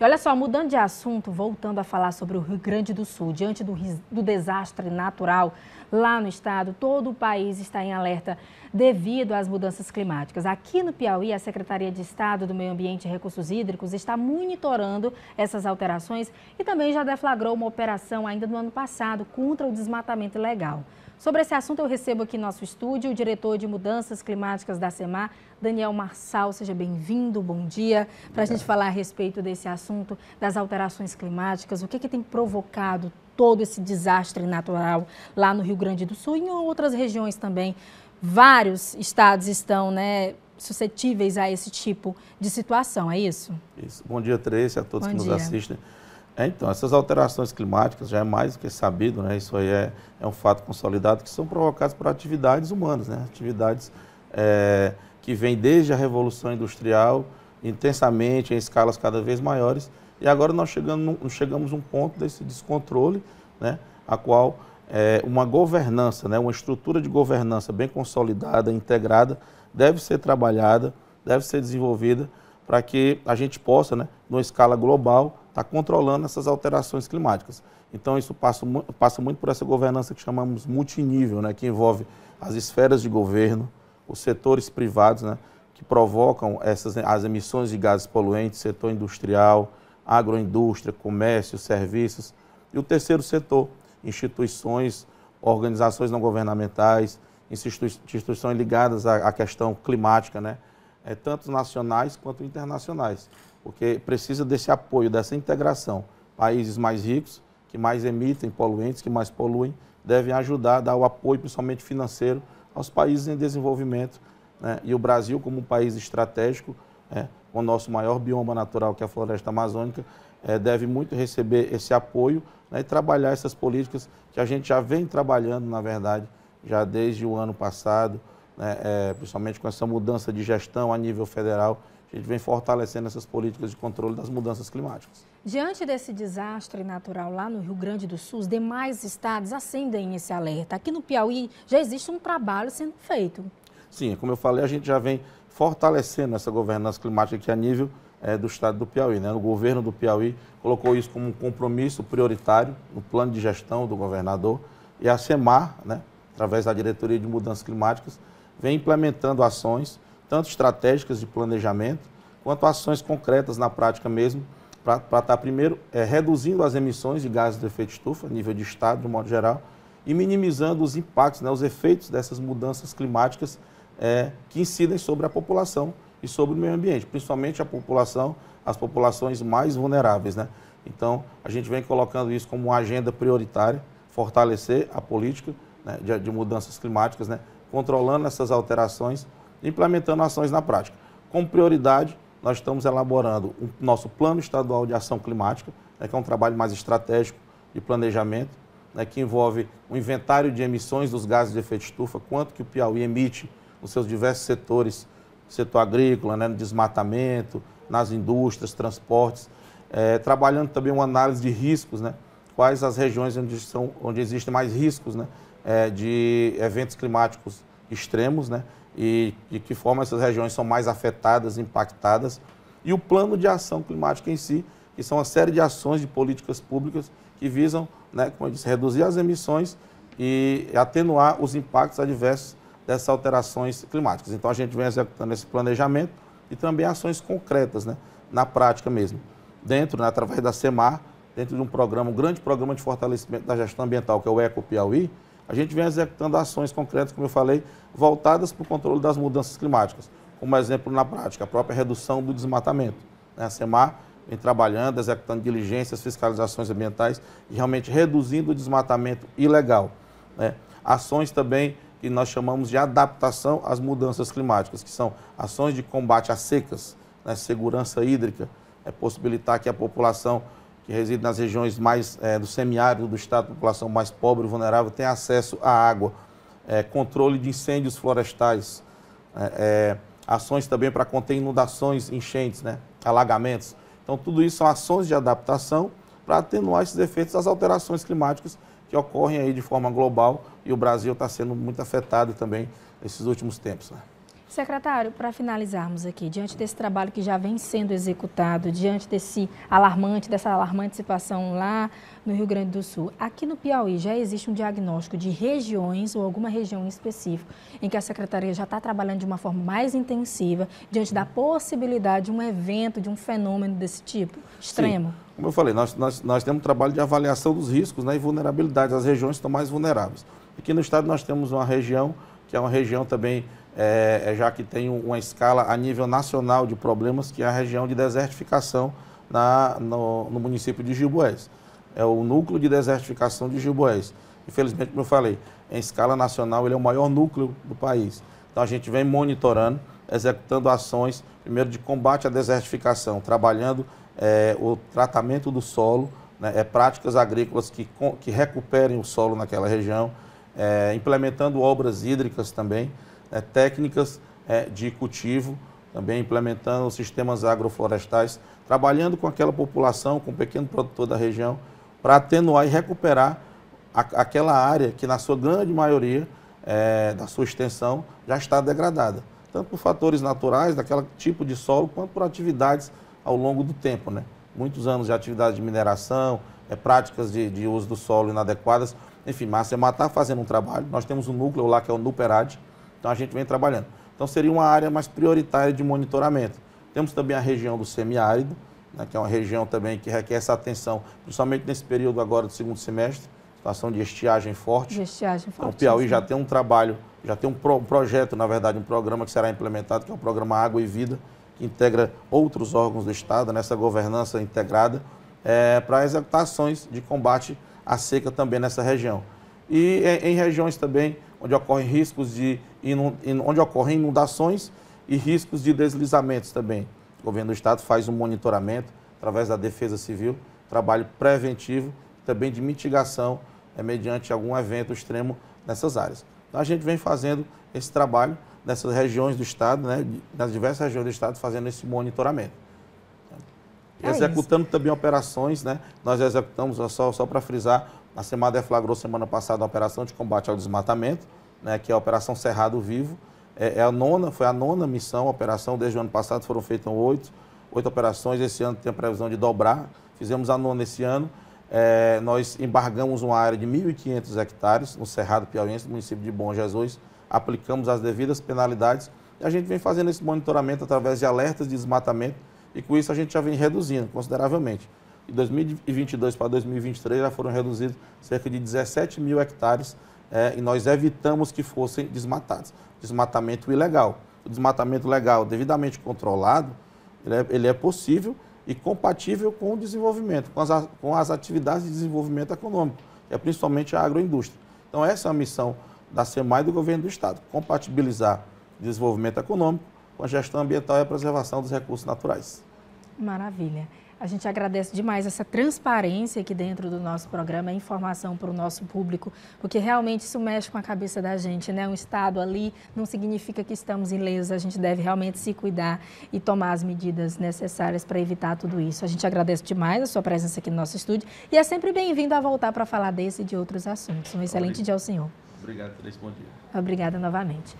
E olha só, mudando de assunto, voltando a falar sobre o Rio Grande do Sul, diante do, do desastre natural lá no estado, todo o país está em alerta devido às mudanças climáticas. Aqui no Piauí, a Secretaria de Estado do Meio Ambiente e Recursos Hídricos está monitorando essas alterações e também já deflagrou uma operação ainda no ano passado contra o desmatamento ilegal. Sobre esse assunto, eu recebo aqui no nosso estúdio o diretor de Mudanças Climáticas da SEMAR, Daniel Marçal. Seja bem-vindo, bom dia. Para a gente falar a respeito desse assunto, das alterações climáticas, o que, que tem provocado todo esse desastre natural lá no Rio Grande do Sul e em outras regiões também. Vários estados estão né, suscetíveis a esse tipo de situação, é isso? isso. Bom dia, Tracy, a todos Bom que dia. nos assistem. É, então, essas alterações climáticas já é mais do que sabido, né? isso aí é, é um fato consolidado, que são provocadas por atividades humanas, né? atividades é, que vêm desde a Revolução Industrial, intensamente, em escalas cada vez maiores, e agora nós chegamos, chegamos a um ponto desse descontrole, né, a qual é, uma governança, né, uma estrutura de governança bem consolidada, integrada, deve ser trabalhada, deve ser desenvolvida para que a gente possa, né, numa escala global, estar tá controlando essas alterações climáticas. Então isso passa, passa muito por essa governança que chamamos multinível, né, que envolve as esferas de governo, os setores privados, né, que provocam essas, as emissões de gases poluentes, setor industrial, agroindústria, comércio, serviços. E o terceiro setor, instituições, organizações não governamentais, instituições ligadas à questão climática, né? é, tanto nacionais quanto internacionais, porque precisa desse apoio, dessa integração. Países mais ricos, que mais emitem poluentes, que mais poluem, devem ajudar, dar o apoio, principalmente financeiro, aos países em desenvolvimento. Né? E o Brasil, como um país estratégico, é, com o nosso maior bioma natural, que é a floresta amazônica, é, deve muito receber esse apoio né, e trabalhar essas políticas que a gente já vem trabalhando, na verdade, já desde o ano passado, né, é, principalmente com essa mudança de gestão a nível federal, a gente vem fortalecendo essas políticas de controle das mudanças climáticas. Diante desse desastre natural lá no Rio Grande do Sul, os demais estados acendem esse alerta. Aqui no Piauí já existe um trabalho sendo feito. Sim, como eu falei, a gente já vem fortalecendo essa governança climática aqui a nível é, do estado do Piauí. Né? O governo do Piauí colocou isso como um compromisso prioritário no plano de gestão do governador e a SEMAR, né, através da Diretoria de Mudanças Climáticas, vem implementando ações, tanto estratégicas de planejamento, quanto ações concretas na prática mesmo, para estar, tá primeiro, é, reduzindo as emissões de gases de efeito estufa, a nível de estado, de modo geral, e minimizando os impactos, né, os efeitos dessas mudanças climáticas é, que incidem sobre a população e sobre o meio ambiente, principalmente a população, as populações mais vulneráveis. Né? Então, a gente vem colocando isso como uma agenda prioritária, fortalecer a política né, de, de, mudanças climáticas, né, controlando essas alterações, implementando ações na prática. Com prioridade, nós estamos elaborando o nosso Plano Estadual de Ação Climática, né, que é um trabalho mais estratégico de planejamento, né, que envolve o um inventário de emissões dos gases de efeito estufa, quanto que o Piauí emite nos seus diversos setores, setor agrícola, né, no desmatamento, nas indústrias, transportes, é, trabalhando também uma análise de riscos, né, quais as regiões onde, são, onde existem mais riscos né, é, de eventos climáticos extremos né, e de que forma essas regiões são mais afetadas, impactadas, e o plano de ação climática em si, que são uma série de ações de políticas públicas que visam, né, como eu disse, reduzir as emissões e atenuar os impactos adversos dessas alterações climáticas. Então a gente vem executando esse planejamento e também ações concretas, né, na prática mesmo. Dentro, né, através da SEMAR, dentro de um programa, um grande programa de fortalecimento da gestão ambiental, que é o Eco Piauí, a gente vem executando ações concretas, como eu falei, voltadas para o controle das mudanças climáticas. Como exemplo, na prática, a própria redução do desmatamento. Né? A SEMAR vem trabalhando, executando diligências, fiscalizações ambientais e realmente reduzindo o desmatamento ilegal. Né? Ações também que nós chamamos de adaptação às mudanças climáticas, que são ações de combate às secas, né, segurança hídrica, é possibilitar que a população que reside nas regiões mais é, do semiárido do estado, população mais pobre e vulnerável, tenha acesso à água, é, controle de incêndios florestais, é, ações também para conter inundações, enchentes, né, alagamentos. Então, tudo isso são ações de adaptação para atenuar esses efeitos das alterações climáticas que ocorrem aí de forma global e o Brasil está sendo muito afetado também nesses últimos tempos. Né? Secretário, para finalizarmos aqui, diante desse trabalho que já vem sendo executado, diante desse alarmante, dessa alarmante situação lá no Rio Grande do Sul, aqui no Piauí já existe um diagnóstico de regiões ou alguma região específica em que a Secretaria já está trabalhando de uma forma mais intensiva diante da possibilidade de um evento, de um fenômeno desse tipo extremo? Sim. Como eu falei, nós, nós, nós temos um trabalho de avaliação dos riscos né, e vulnerabilidades. As regiões estão mais vulneráveis. Aqui no estado nós temos uma região que é uma região também, é, é já que tem uma escala a nível nacional de problemas, que é a região de desertificação na, no, no município de Gilboés. É o núcleo de desertificação de Gilboés. Infelizmente, como eu falei, em escala nacional ele é o maior núcleo do país. Então a gente vem monitorando, executando ações, primeiro de combate à desertificação, trabalhando é, o tratamento do solo, né, é, práticas agrícolas que, que recuperem o solo naquela região, é, implementando obras hídricas também, né, técnicas é, de cultivo, também implementando sistemas agroflorestais, trabalhando com aquela população, com o pequeno produtor da região, para atenuar e recuperar a, aquela área que, na sua grande maioria, é, da sua extensão já está degradada, tanto por fatores naturais, daquele tipo de solo, quanto por atividades ao longo do tempo, né? Muitos anos de atividade de mineração, é, práticas de, de, uso do solo inadequadas. Enfim, Márcia Matar está fazendo um trabalho. Nós temos um núcleo lá que é o NUPERAD, então a gente vem trabalhando. Então seria uma área mais prioritária de monitoramento. Temos também a região do semiárido, né, que é uma região também que requer essa atenção, principalmente nesse período agora do segundo semestre, situação de estiagem forte. De estiagem forte. Então, o Piauí já tem um trabalho, já tem um, pro, um projeto, na verdade, um programa que será implementado, que é o programa Água e Vida, que integra outros órgãos do Estado nessa governança integrada é, para executar ações de combate à seca também nessa região. E em, em regiões também onde ocorrem riscos de inund, onde ocorrem inundações e riscos de deslizamentos também. O governo do Estado faz um monitoramento através da Defesa Civil, trabalho preventivo também de mitigação é, mediante algum evento extremo nessas áreas. Então a gente vem fazendo esse trabalho nessas regiões do Estado, né, nas diversas regiões do Estado, fazendo esse monitoramento. É executando isso. também operações, né? nós executamos, só, só para frisar, a SEMAR deflagrou semana passada a operação de combate ao desmatamento, né, que é a Operação Cerrado Vivo. É, é, a nona, foi a nona missão, operação desde o ano passado, foram feitas oito, oito operações, esse ano tem a previsão de dobrar, fizemos a nona esse ano. É, nós embargamos uma área de 1.500 hectares no Cerrado Piauiense, no município de Bom Jesus, aplicamos as devidas penalidades e a gente vem fazendo esse monitoramento através de alertas de desmatamento e com isso a gente já vem reduzindo consideravelmente. De 2022 para 2023 já foram reduzidos cerca de 17 mil hectares é, e nós evitamos que fossem desmatados. Desmatamento ilegal. O desmatamento legal, devidamente controlado, ele é, ele é possível e compatível com o desenvolvimento, com as, com as atividades de desenvolvimento econômico, que é principalmente a agroindústria. Então, essa é a missão da SEMAI e do governo do Estado. Compatibilizar desenvolvimento econômico com a gestão ambiental e a preservação dos recursos naturais. Maravilha. A gente agradece demais essa transparência aqui dentro do nosso programa, a informação para o nosso público, porque realmente isso mexe com a cabeça da gente, né? Um estado ali não significa que estamos leis, a gente deve realmente se cuidar e tomar as medidas necessárias para evitar tudo isso. A gente agradece demais a sua presença aqui no nosso estúdio e é sempre bem-vindo a voltar para falar desse e de outros assuntos. Um excelente dia ao senhor obrigado por ter respondido. Obrigada novamente.